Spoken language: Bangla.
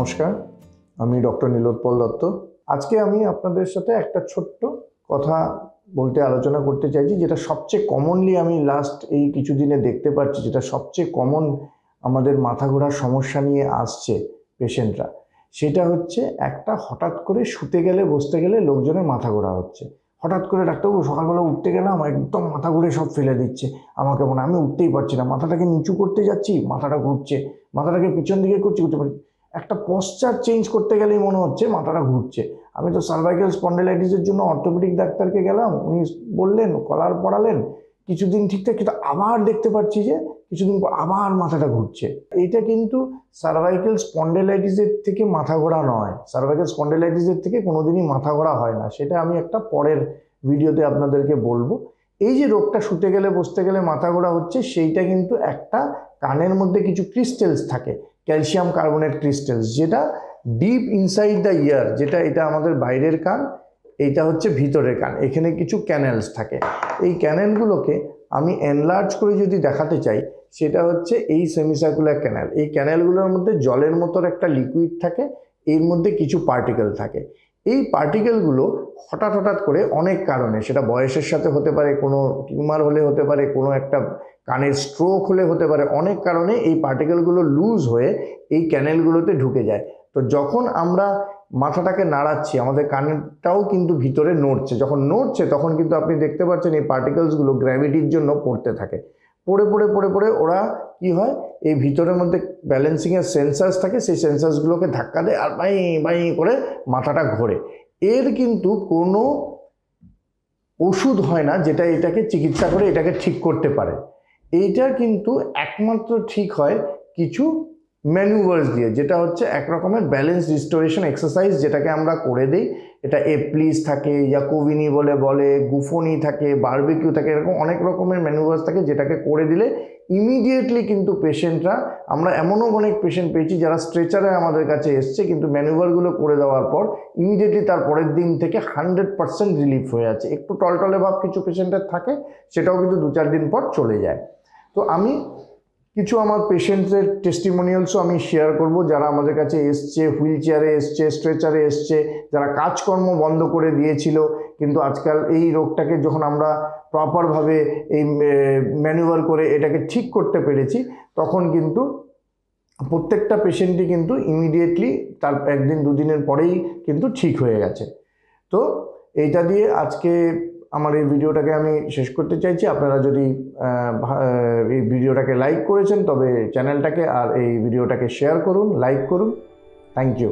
নমস্কার আমি ডক্টর নীলোৎপল দত্ত আজকে আমি আপনাদের সাথে একটা ছোট্ট কথা বলতে আলোচনা করতে চাইছি যেটা সবচেয়ে কমনলি আমি লাস্ট এই কিছু দিনে দেখতে পাচ্ছি যেটা সবচেয়ে কমন আমাদের মাথা ঘোরার সমস্যা নিয়ে আসছে পেশেন্টরা সেটা হচ্ছে একটা হঠাৎ করে শুতে গেলে বসতে গেলে লোকজনের মাথা ঘোরা হচ্ছে হঠাৎ করে ডাক্তারবাবু সকালবেলা উঠতে গেলাম একদম মাথা ঘুরে সব ফেলে দিচ্ছে আমাকে মনে আমি উঠতেই পারছি না মাথাটাকে নিচু করতে যাচ্ছি মাথাটা ঘুরছে মাথাটাকে পিছন দিকে করছি করতে পারছি একটা পশ্চার চেঞ্জ করতে গেলেই মনে হচ্ছে মাথাটা ঘুরছে আমি তো সার্ভাইকাল স্পন্ডেলাইটিসের জন্য অর্থোপেডিক ডাক্তারকে গেলাম উনি বললেন কলার পড়ালেন কিছুদিন ঠিকঠাক কিন্তু আবার দেখতে পাচ্ছি যে কিছুদিন পর আবার মাথাটা ঘুরছে এইটা কিন্তু সার্ভাইকেল স্পন্ডেলাইটিসের থেকে মাথা ঘোরা নয় সার্ভাইকেল স্পন্ডেলাইটিসের থেকে কোনোদিনই মাথা ঘোরা হয় না সেটা আমি একটা পরের ভিডিওতে আপনাদেরকে বলবো এই যে রোগটা শুতে গেলে বসতে গেলে মাথা ঘোরা হচ্ছে সেইটা কিন্তু একটা কানের মধ্যে কিছু ক্রিস্টেলস থাকে ক্যালসিয়াম কার্বনেট ক্রিস্টালস যেটা ডিপ ইনসাইড দ্য ইয়ার যেটা এটা আমাদের বাইরের কান এইটা হচ্ছে ভিতরের কান এখানে কিছু ক্যানেলস থাকে এই ক্যানেলগুলোকে আমি এনলার্জ করে যদি দেখাতে চাই সেটা হচ্ছে এই সেমিসার্কুলার ক্যানেল এই ক্যানেলগুলোর মধ্যে জলের মতোর একটা লিকুইড থাকে এর মধ্যে কিছু পার্টিকেল থাকে এই পার্টিকেলগুলো হঠাৎ হঠাৎ করে অনেক কারণে সেটা বয়সের সাথে হতে পারে কোনো টিউমার হলে হতে পারে কোনো একটা কানের স্ট্রোক হলে হতে পারে অনেক কারণে এই পার্টিকেলগুলো লুজ হয়ে এই ক্যানেলগুলোতে ঢুকে যায় তো যখন আমরা মাথাটাকে নাড়াচ্ছি আমাদের কানেরটাও কিন্তু ভিতরে নড়ছে যখন নড়ছে তখন কিন্তু আপনি দেখতে পাচ্ছেন এই পার্টিকেলসগুলো গ্র্যাভিটির জন্য পড়তে থাকে পড়ে পড়ে পড়ে পড়ে ওরা কি হয় এই ভিতরের মধ্যে ব্যালেন্সিংয়ের সেন্সার্স থাকে সেই সেন্সার্সগুলোকে ধাক্কা দেয় আর বাই বাই করে মাথাটা ঘোরে এর কিন্তু কোনো ওষুধ হয় না যেটা এটাকে চিকিৎসা করে এটাকে ঠিক করতে পারে এইটা কিন্তু একমাত্র ঠিক হয় কিছু ম্যানুভার্স দিয়ে যেটা হচ্ছে এক রকমের ব্যালেন্স রিস্টোরেশন এক্সারসাইজ যেটাকে আমরা করে দিই এটা এপ্লিস থাকে ইয়া কোভিনি বলে বলে গুফনি থাকে বার্বিকিউ থাকে এরকম অনেক রকমের ম্যানুভার্স থাকে যেটাকে করে দিলে ইমিডিয়েটলি কিন্তু পেশেন্টরা আমরা এমনও অনেক পেশেন্ট পেয়েছি যারা স্ট্রেচারে আমাদের কাছে এসছে কিন্তু ম্যানুভারগুলো করে দেওয়ার পর ইমিডিয়েটলি তার পরের দিন থেকে হান্ড্রেড পার্সেন্ট রিলিফ হয়ে আছে একটু টলটলে ভাব কিছু পেশেন্টের থাকে সেটাও কিন্তু দু চার দিন পর চলে যায় তো আমি কিছু আমার পেশেন্টসের টেস্টিমোনিয়ালসও আমি শেয়ার করব যারা আমাদের কাছে এসছে হুইল চেয়ারে এসছে স্ট্রেচারে এসছে যারা কাজকর্ম বন্ধ করে দিয়েছিল কিন্তু আজকাল এই রোগটাকে যখন আমরা প্রপারভাবে এই ম্যানুভার করে এটাকে ঠিক করতে পেরেছি তখন কিন্তু প্রত্যেকটা পেশেন্টই কিন্তু ইমিডিয়েটলি তার একদিন দুদিনের পরেই কিন্তু ঠিক হয়ে গেছে তো এইটা দিয়ে আজকে আমার এই ভিডিওটাকে আমি শেষ করতে চাইছি আপনারা যদি এই ভিডিওটাকে লাইক করেছেন তবে চ্যানেলটাকে আর এই ভিডিওটাকে শেয়ার করুন লাইক করুন থ্যাংক ইউ